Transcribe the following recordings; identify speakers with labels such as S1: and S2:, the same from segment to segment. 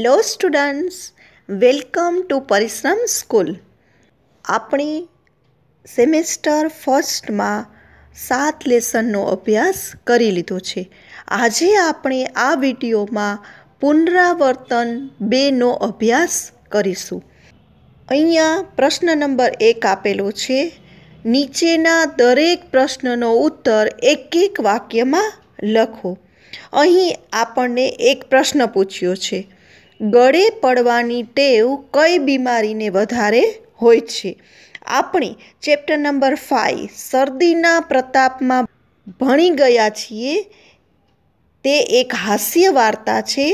S1: hello students welcome to Parishram school આપણી semester ફર્સ્ટમાં સાત લેસનનો અભ્યાસ કરી લીધો છે આજે આપણે આ વિડીયોમાં પુનરાવર્તન બેનો અભ્યાસ કરીશું અહીંયા પ્રશ્ન નંબર એક આપેલો છે નીચેના દરેક પ્રશ્નનો ઉત્તર એક એક વાક્યમાં લખો અહીં આપણને એક પ્રશ્ન પૂછ્યો છે ગળે પડવાની ટેવ કઈ બીમારીને વધારે હોય છે આપણે ચેપ્ટર નંબર ફાઇવ શરદીના પ્રતાપમાં ભણી ગયા છીએ તે એક હાસ્ય વાર્તા છે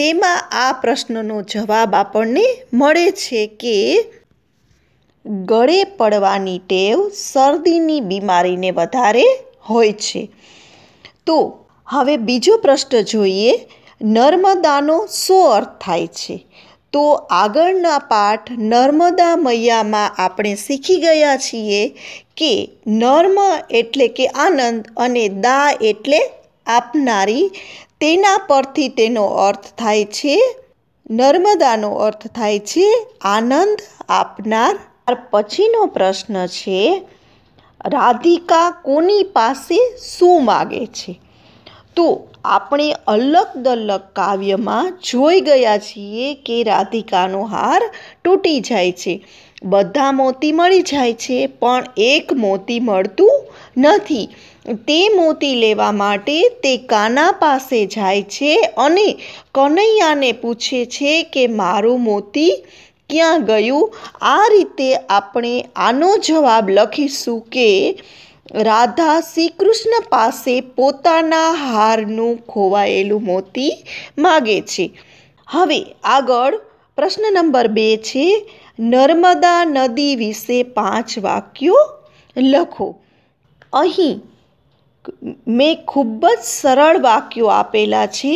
S1: તેમાં આ પ્રશ્નનો જવાબ આપણને મળે છે કે ગળે પડવાની ટેવ શરદીની બીમારીને વધારે હોય છે તો હવે બીજો પ્રશ્ન જોઈએ નર્મદાનો સો અર્થ થાય છે તો આગળના પાઠ નર્મદા મૈયામાં આપણે શીખી ગયા છીએ કે નર્મ એટલે કે આનંદ અને દા એટલે આપનારી તેના પરથી તેનો અર્થ થાય છે નર્મદાનો અર્થ થાય છે આનંદ આપનાર આ પછીનો પ્રશ્ન છે રાધિકા કોની પાસે શું માગે છે તો આપણે અલગ દલગ કાવ્યમાં જોઈ ગયા છીએ કે રાધિકાનો હાર તૂટી જાય છે બધા મોતી મળી જાય છે પણ એક મોતી મળતું નથી તે મોતી લેવા માટે તે કાના પાસે જાય છે અને કનૈયાને પૂછે છે કે મારું મોતી ક્યાં ગયું આ રીતે આપણે આનો જવાબ લખીશું કે રાધા શ્રી કૃષ્ણ પાસે પોતાના હારનું ખોવાયેલું મોતી માગે છે હવે આગળ પ્રશ્ન નંબર બે છે નર્મદા નદી વિશે પાંચ વાક્યો લખો અહીં મેં ખૂબ જ સરળ વાક્યો આપેલા છે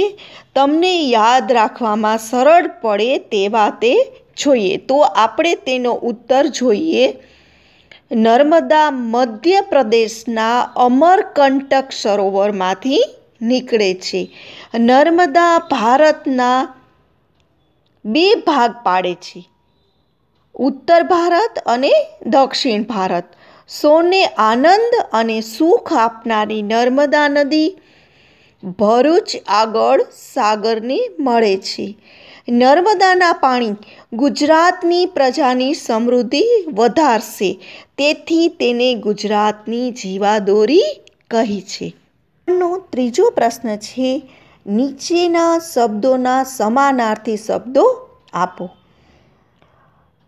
S1: તમને યાદ રાખવામાં સરળ પડે તેવા તે જોઈએ તો આપણે તેનો ઉત્તર જોઈએ નર્મદા મધ્યપ્રદેશના અમરકંટક સરોવરમાંથી નીકળે છે નર્મદા ભારતના બે ભાગ પાડે છે ઉત્તર ભારત અને દક્ષિણ ભારત સોને આનંદ અને સુખ આપનારી નર્મદા નદી ભરૂચ આગળ સાગરને મળે છે નર્મદાના પાણી ગુજરાતની પ્રજાની સમૃદ્ધિ વધારશે તેથી તેને ગુજરાતની જીવાદોરી કહી છે નો ત્રીજો પ્રશ્ન છે નીચેના શબ્દોના સમાનાર્થી શબ્દો આપો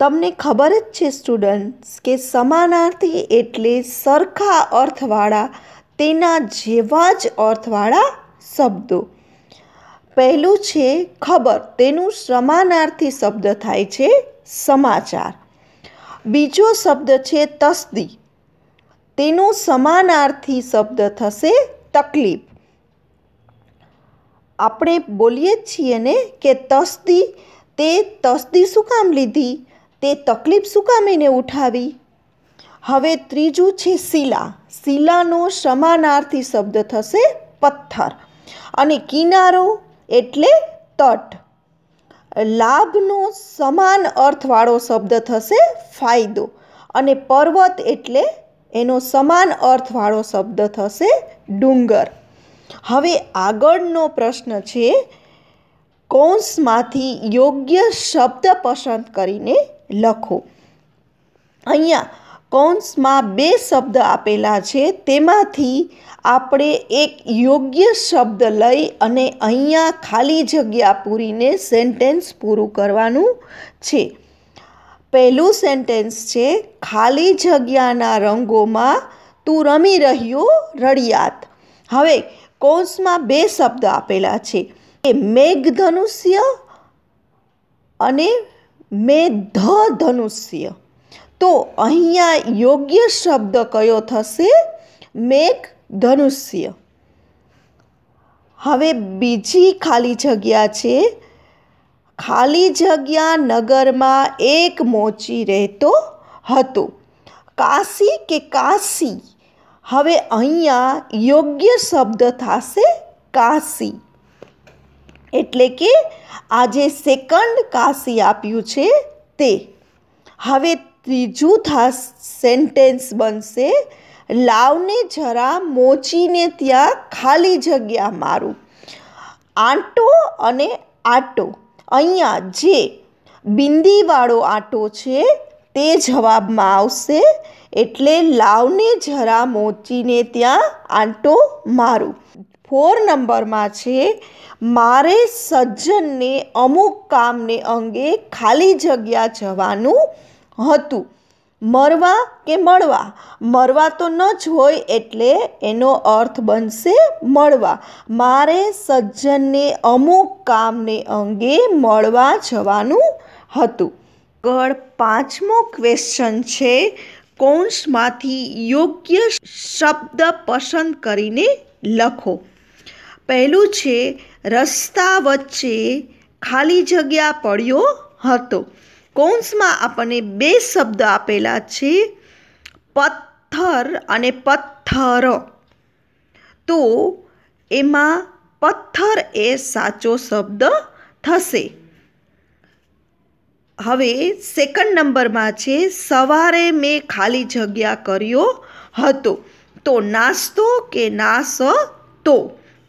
S1: તમને ખબર જ છે સ્ટુડન્ટ્સ કે સમાનાર્થી એટલે સરખા અર્થવાળા તેના જેવા જ અર્થવાળા શબ્દો પહેલું છે ખબર તેનું સમાનાર્થી શબ્દ થાય છે સમાચાર બીજો શબ્દ છે તસ્દી તેનો સમાનાર્થી શબ્દ થશે તકલીફ આપણે બોલીએ જ છીએ ને કે તસ્દી તે તસ્દી શું કામ લીધી તે તકલીફ શું કામ એને ઉઠાવી હવે ત્રીજું છે શિલા શિલાનો સમાનાર્થી શબ્દ થશે પથ્થર અને કિનારો એટલે તટ લાભનો સમાન અર્થવાળો શબ્દ થશે ફાયદો અને પર્વત એટલે એનો સમાન અર્થવાળો શબ્દ થશે ડુંગર હવે આગળનો પ્રશ્ન છે કૌંસમાંથી યોગ્ય શબ્દ પસંદ કરીને લખો અહીંયા કૌંસમાં બે શબ્દ આપેલા છે તેમાંથી આપણે એક યોગ્ય શબ્દ લઈ અને અહીંયા ખાલી જગ્યા પૂરીને સેન્ટેન્સ પૂરું કરવાનું છે પહેલું સેન્ટેન્સ છે ખાલી જગ્યાના રંગોમાં તું રમી રહ્યો રડિયાત હવે કૌંસમાં બે શબ્દ આપેલા છે એ મેઘધનુષ્ય અને મેધધનુષ્ય તો અહીંયા યોગ્ય શબ્દ કયો થશે મેઘ ધનુષ્ય હવે બીજી ખાલી જગ્યા છે ખાલી જગ્યા નગરમાં એક મોચી રહેતો હતો કાશી કે કાશી હવે અહીંયા યોગ્ય શબ્દ થશે કાશી એટલે કે આજે સેકન્ડ કાશી આપ્યું છે તે હવે ત્રીજું થાસ સેન્ટેન્સ બનશે લાવને જરા મોચીને ત્યાં ખાલી જગ્યા મારું આંટો અને આટો અહીંયા જે બિંદીવાળો આંટો છે તે જવાબમાં આવશે એટલે લાવને જરા મોચીને ત્યાં આંટો મારું ફોર નંબરમાં છે મારે સજ્જનને અમુક કામને અંગે ખાલી જગ્યા જવાનું હતું મરવા કે મળવા મરવા તો ન જ હોય એટલે એનો અર્થ બનશે મળવા મારે સજ્જનને અમુક કામને અંગે મળવા જવાનું હતું આગળ પાંચમો ક્વેશ્ચન છે કૌંસમાંથી યોગ્ય શબ્દ પસંદ કરીને લખો પહેલું છે રસ્તા વચ્ચે ખાલી જગ્યા પડ્યો હતો કૌંસમાં આપણને બે શબ્દ આપેલા છે પથ્થર અને પથ્થર તો એમાં પથ્થર એ સાચો શબ્દ થશે હવે સેકન્ડ નંબરમાં છે સવારે મેં ખાલી જગ્યા કર્યો હતો તો નાસ્તો કે નાસ તો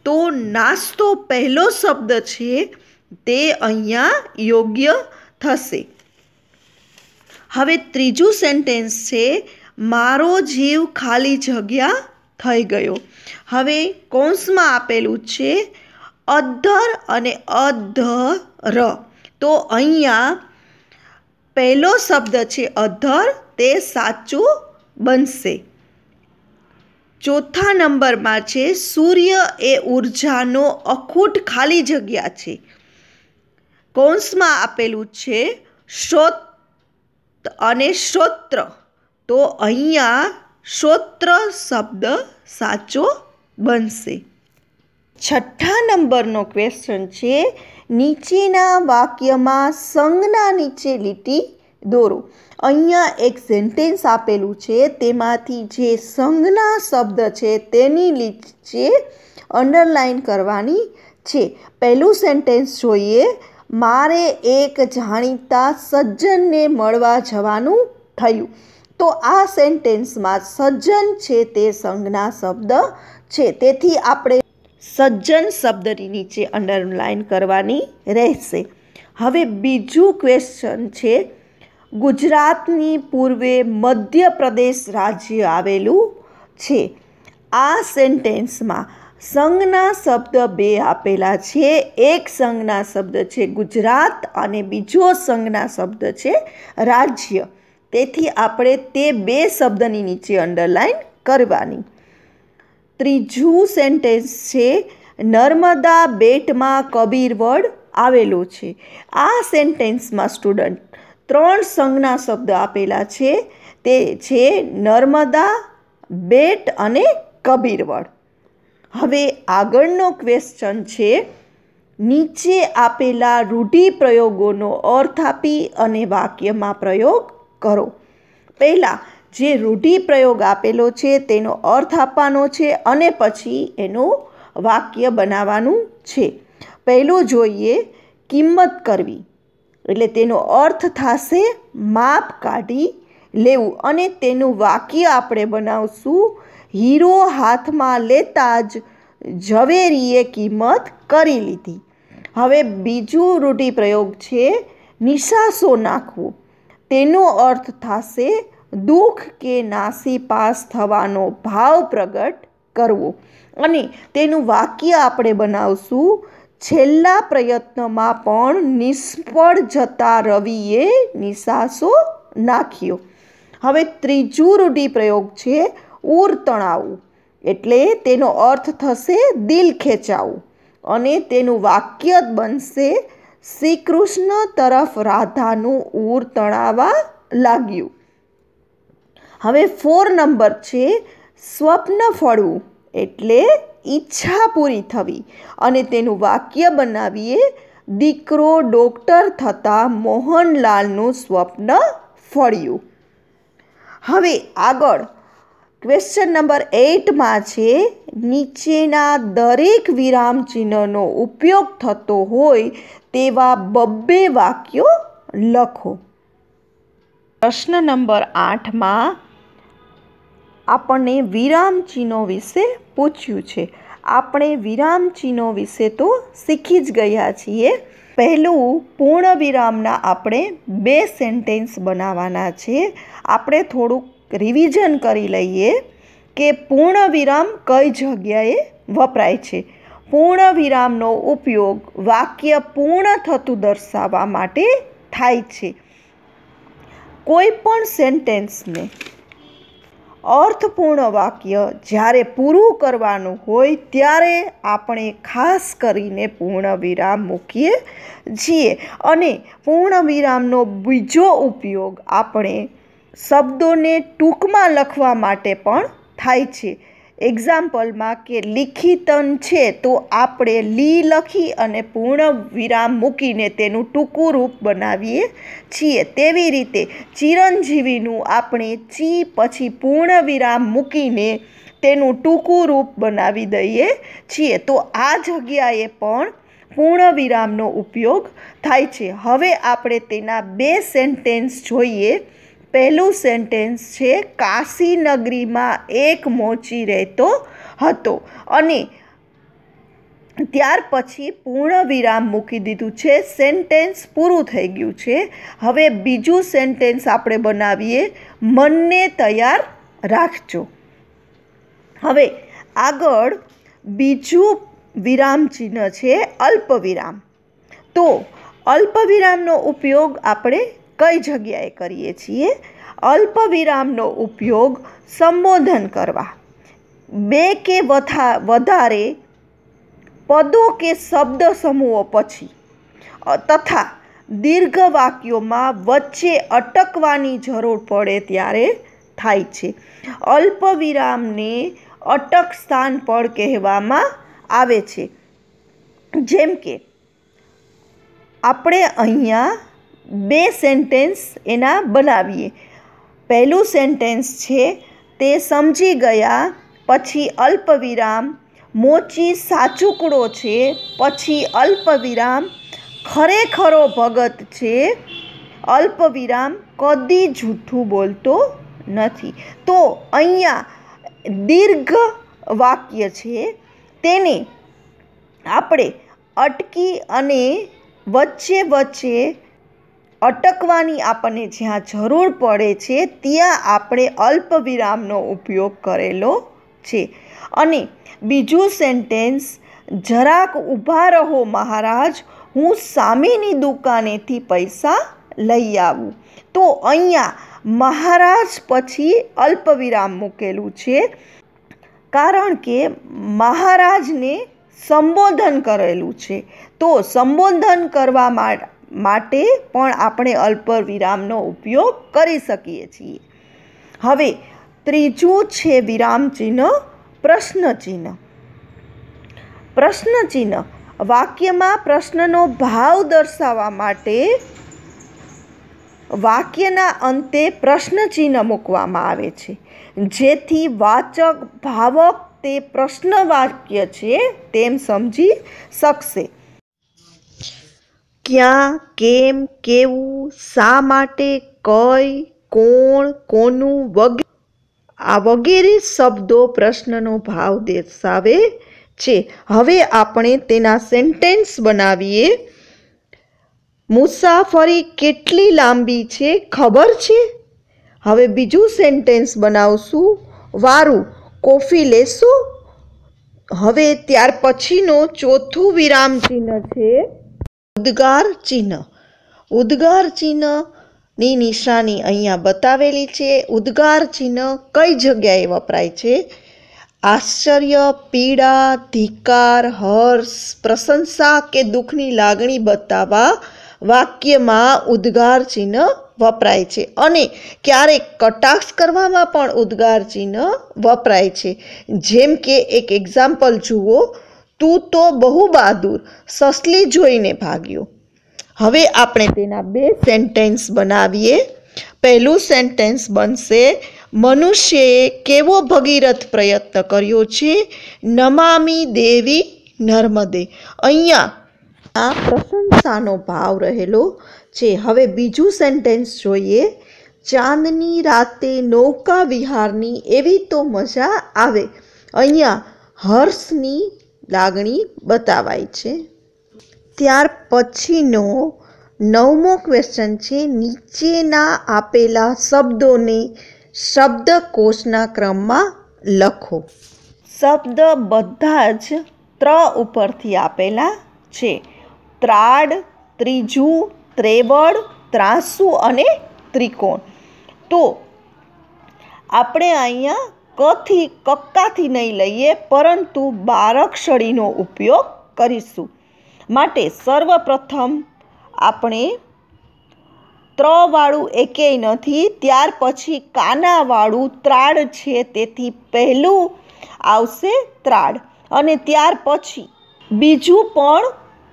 S1: તો નાસ્તો પહેલો શબ્દ છે તે અહીંયા યોગ્ય થશે હવે ત્રીજું સેન્ટેન્સ છે મારો જીવ ખાલી જગ્યા થઈ ગયો હવે કૌંસમાં આપેલું છે અધર અને અધર તો અહીંયા પહેલો શબ્દ છે અધર તે સાચું બનશે ચોથા નંબરમાં છે સૂર્ય એ ઉર્જાનો અખૂટ ખાલી જગ્યા છે કૌંસમાં આપેલું છે શ્રોત અને શ્રોત્ર તો અહીંયા શ્રોત્ર શબ્દ સાચો બનશે છઠ્ઠા નંબરનો ક્વેશ્ચન છે નીચેના વાક્યમાં સંજ્ઞા નીચે લીટી દોરો અહીંયા એક સેન્ટેન્સ આપેલું છે તેમાંથી જે સંજ્ઞા શબ્દ છે તેની લીટી અંડરલાઇન કરવાની છે પહેલું સેન્ટેન્સ જોઈએ મારે એક જાણીતા સજ્જનને મળવા જવાનું થયું તો આ સેન્ટેન્સમાં સજ્જન છે તે સંજ્ઞા શબ્દ છે તેથી આપણે સજ્જન શબ્દની નીચે અંડરલાઇન કરવાની રહેશે હવે બીજું ક્વેશ્ચન છે ગુજરાતની પૂર્વે મધ્યપ્રદેશ રાજ્ય આવેલું છે આ સેન્ટેન્સમાં સંજ્ઞા શબ્દ બે આપેલા છે એક સંજ્ઞા શબ્દ છે ગુજરાત અને બીજો સંજ્ઞા શબ્દ છે રાજ્ય તેથી આપણે તે બે શબ્દની નીચે અંડરલાઇન કરવાની ત્રીજું સેન્ટેન્સ છે નર્મદા બેટમાં કબીરવડ આવેલો છે આ સેન્ટેન્સમાં સ્ટુડન્ટ ત્રણ સંજ્ઞા શબ્દ આપેલા છે તે છે નર્મદા બેટ અને કબીરવડ હવે આગળનો ક્વેશ્ચન છે નીચે આપેલા રૂઢિપ્રયોગોનો અર્થ આપી અને વાક્યમાં પ્રયોગ કરો પહેલાં જે રૂઢિપ્રયોગ આપેલો છે તેનો અર્થ આપવાનો છે અને પછી એનું વાક્ય બનાવવાનું છે પહેલું જોઈએ કિંમત કરવી એટલે તેનો અર્થ થશે માપ કાઢી લેવું અને તેનું વાક્ય આપણે બનાવશું હીરો હાથમાં લેતા જ ઝવેરીએ કિંમત કરી લીધી હવે બીજું રૂઢિપ્રયોગ છે નિશાસો નાખવું તેનો અર્થ થશે દુઃખ કે નાસી પાસ થવાનો ભાવ પ્રગટ કરવો અને તેનું વાક્ય આપણે બનાવશું છેલ્લા પ્રયત્નમાં પણ નિષ્ફળ જતા રવિએ નિશાસો નાખ્યો હવે ત્રીજું રૂઢિપ્રયોગ છે ઉર તણાવવું એટલે તેનો અર્થ થશે દિલ ખેંચાવું અને તેનું વાક્ય બનશે શ્રી કૃષ્ણ તરફ રાધાનું ઉર તણાવા લાગ્યું હવે ફોર નંબર છે સ્વપ્ન ફળવું એટલે ઈચ્છા પૂરી થવી અને તેનું વાક્ય બનાવીએ દીકરો ડોક્ટર થતાં મોહનલાલનું સ્વપ્ન ફળ્યું હવે આગળ ક્વેશ્ચન નંબર એટમાં છે નીચેના દરેક વિરામ ચિહ્નનો ઉપયોગ થતો હોય તેવા બબ્બે વાક્યો લખો પ્રશ્ન નંબર આઠમાં આપણને વિરામ ચિહ્નો વિશે પૂછ્યું છે આપણે વિરામ ચિહ્નો વિશે તો શીખી જ ગયા છીએ પહેલું પૂર્ણ વિરામના આપણે બે સેન્ટેન્સ બનાવવાના છે આપણે થોડુંક રિવિઝન કરી લઈએ કે પૂર્ણ વિરામ કઈ જગ્યાએ વપરાય છે પૂર્ણ વિરામનો ઉપયોગ વાક્ય પૂર્ણ થતું દર્શાવવા માટે થાય છે કોઈ પણ સેન્ટેન્સને અર્થપૂર્ણ વાક્ય જ્યારે પૂરું કરવાનું હોય ત્યારે આપણે ખાસ કરીને પૂર્ણ વિરામ મૂકીએ છીએ અને પૂર્ણ વિરામનો બીજો ઉપયોગ આપણે શબ્દોને ટૂંકમાં લખવા માટે પણ થાય છે એક્ઝામ્પલમાં કે લિખિતન છે તો આપણે લી લખી અને પૂર્ણ વિરામ મૂકીને તેનું ટૂંકું રૂપ બનાવીએ છીએ તેવી રીતે ચિરંજીવીનું આપણે ચી પછી પૂર્ણ વિરામ મૂકીને તેનું ટૂંકું રૂપ બનાવી દઈએ છીએ તો આ જગ્યાએ પણ પૂર્ણ વિરામનો ઉપયોગ થાય છે હવે આપણે તેના બે સેન્ટેન્સ જોઈએ પહેલું સેન્ટેન્સ છે કાશી નગરીમાં એક મોચી રહેતો હતો અને ત્યાર પછી પૂર્ણ વિરામ મૂકી દીધું છે સેન્ટેન્સ પૂરું થઈ ગયું છે હવે બીજું સેન્ટેન્સ આપણે બનાવીએ મનને તૈયાર રાખજો હવે આગળ બીજું વિરામચિહ્ન ચિહ્ન છે અલ્પવિરામ તો અલ્પવિરામનો ઉપયોગ આપણે કઈ જગ્યાએ કરીએ છીએ અલ્પ વિરામનો ઉપયોગ સંબોધન કરવા બે કે વધારે પદો કે શબ્દ સમૂહો પછી તથા દીર્ઘ વાક્યોમાં વચ્ચે અટકવાની જરૂર પડે ત્યારે થાય છે અલ્પ વિરામને અટક સ્થાન પણ કહેવામાં આવે છે જેમ કે આપણે અહીંયા બે સેન્ટેન્સ એના બનાવીએ પહેલું સેન્ટેન્સ છે તે સમજી ગયા પછી અલ્પવિરામ મોચી સાચુકડો છે પછી અલ્પવિરામ ખરેખરો ભગત છે અલ્પવિરામ કદી જૂઠું બોલતો નથી તો અહીંયા દીર્ઘ વાક્ય છે તેને આપણે અટકી અને વચ્ચે વચ્ચે અટકવાની આપણને જ્યાં જરૂર પડે છે ત્યાં આપણે અલ્પ વિરામનો ઉપયોગ કરેલો છે અને બીજું સેન્ટેન્સ જરાક ઊભા રહો મહારાજ હું સામેની દુકાનેથી પૈસા લઈ આવું તો અહીંયા મહારાજ પછી અલ્પ વિરામ મૂકેલું છે કારણ કે મહારાજને સંબોધન કરેલું છે તો સંબોધન કરવા માટે પણ આપણે અલ્પ વિરામનો ઉપયોગ કરી શકીએ છીએ હવે ત્રીજું છે વિરામચિહ્ન પ્રશ્નચિહ્ન પ્રશ્નચિહ્ન વાક્યમાં પ્રશ્નનો ભાવ દર્શાવવા માટે વાક્યના અંતે પ્રશ્નચિહ્ન મૂકવામાં આવે છે જેથી વાચક ભાવક તે પ્રશ્ન વાક્ય છે તેમ સમજી શકશે ક્યાં કેમ કેવું શા માટે કઈ કોણ કોનું વગેરે આ વગેરે શબ્દો પ્રશ્નનો ભાવ દર્શાવે છે હવે આપણે તેના સેન્ટેન્સ બનાવીએ મુસાફરી કેટલી લાંબી છે ખબર છે હવે બીજું સેન્ટેન્સ બનાવશું વારું કોફી લેશો હવે ત્યાર પછીનો ચોથું વિરામ ચિહ્ન છે ઉદ્ગાર ચિહ્ન ઉદ્ગાર ચિહ્નની નિશાની અહીંયા બતાવેલી છે ઉદ્ગાર ચિહ્ન કઈ જગ્યાએ વપરાય છે આશ્ચર્ય પીડા ધિકાર હર્ષ પ્રશંસા કે દુઃખની લાગણી બતાવવા વાક્યમાં ઉદ્ગાર ચિહ્ન વપરાય છે અને ક્યારેક કટાક્ષ કરવામાં પણ ઉદ્ગાર ચિહ્ન વપરાય છે જેમ કે એક એક્ઝામ્પલ જુઓ તું તો બહુ બહાદુર સસલી જોઈને ભાગ્યો હવે આપણે તેના બે સેન્ટેન્સ બનાવીએ પહેલું સેન્ટેન્સ બનશે મનુષ્યએ કેવો ભગીરથ પ્રયત્ન કર્યો છે નમામી દેવી નર્મદે અહીંયા આ પ્રશંસાનો ભાવ રહેલો છે હવે બીજું સેન્ટેન્સ જોઈએ ચાંદની રાતે નૌકા વિહારની એવી તો મજા આવે અહીંયા હર્ષની લાગણી બતાવાય છે ત્યાર પછીનો નવમો ક્વેશ્ચન છે નીચેના આપેલા શબ્દોને શબ્દકોશના ક્રમમાં લખો શબ્દ બધા જ ત્ર ઉપરથી આપેલા છે ત્રાડ ત્રીજું ત્રેબળ ત્રાસુ અને ત્રિકોણ તો આપણે અહીંયા કથી કક્કાથી નહીં લઈએ પરંતુ બારક્ષળીનો ઉપયોગ કરીશું માટે સર્વપ્રથમ આપણે ત્રવાળું એકેય નથી ત્યાર પછી કાનાવાળું ત્રાડ છે તેથી પહેલું આવશે ત્રાડ અને ત્યાર પછી બીજું પણ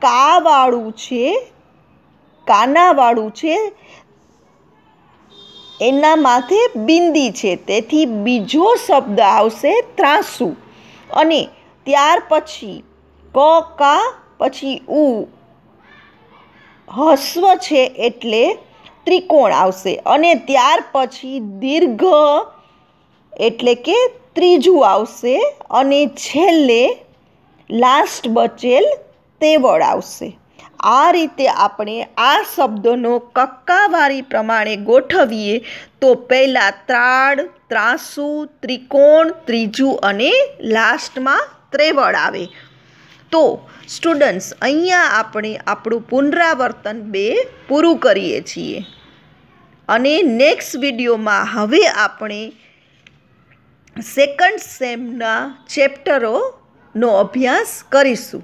S1: કાવાળું છે કાનાવાળું છે એના માથે બિંદી છે તેથી બીજો શબ્દ આવશે ત્રાંસુ અને ત્યાર પછી ક કા પછી ઉ હસ્વ છે એટલે ત્રિકોણ આવશે અને ત્યાર પછી દીર્ઘ એટલે કે ત્રીજું આવશે અને છેલ્લે લાસ્ટ બચેલ તેવળ આવશે આ રીતે આપણે આ શબ્દોનો કક્કાવારી પ્રમાણે ગોઠવીએ તો પહેલાં ત્રાળ ત્રાસુ ત્રિકોણ ત્રીજું અને લાસ્ટમાં ત્રેવડ આવે તો સ્ટુડન્ટ્સ અહીંયા આપણે આપણું પુનરાવર્તન બે પૂરું કરીએ છીએ અને નેક્સ્ટ વિડીયોમાં હવે આપણે સેકન્ડ સેમના ચેપ્ટરોનો અભ્યાસ કરીશું